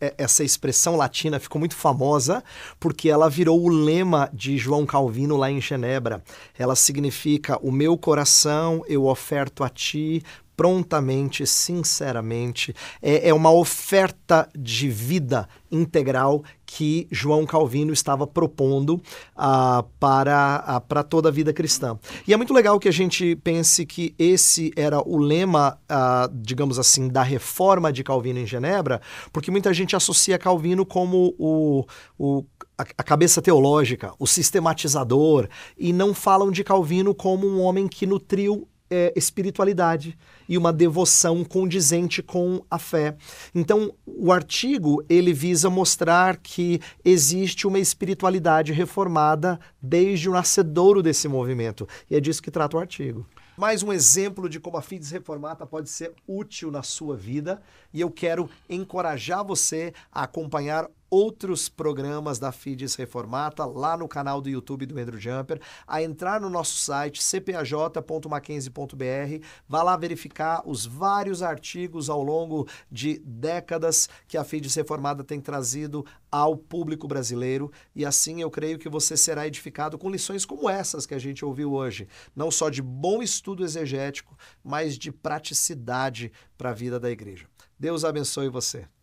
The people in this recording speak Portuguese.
É, essa expressão latina ficou muito famosa porque ela virou o lema de João Calvino lá em Genebra. Ela significa: O meu coração eu oferto a ti prontamente, sinceramente. É, é uma oferta de vida integral que João Calvino estava propondo uh, para, uh, para toda a vida cristã. E é muito legal que a gente pense que esse era o lema, uh, digamos assim, da reforma de Calvino em Genebra, porque muita gente associa Calvino como o, o a cabeça teológica, o sistematizador, e não falam de Calvino como um homem que nutriu é, espiritualidade e uma devoção condizente com a fé. Então, o artigo ele visa mostrar que existe uma espiritualidade reformada desde o nascedouro desse movimento. E é disso que trata o artigo. Mais um exemplo de como a FIDES Reformata pode ser útil na sua vida, e eu quero encorajar você a acompanhar outros programas da FIDES Reformata lá no canal do YouTube do Andrew Jumper, a entrar no nosso site cpaj.mackenzie.br, vá lá verificar os vários artigos ao longo de décadas que a FIDES Reformada tem trazido ao público brasileiro e assim eu creio que você será edificado com lições como essas que a gente ouviu hoje, não só de bom estudo exegético, mas de praticidade para a vida da igreja. Deus abençoe você.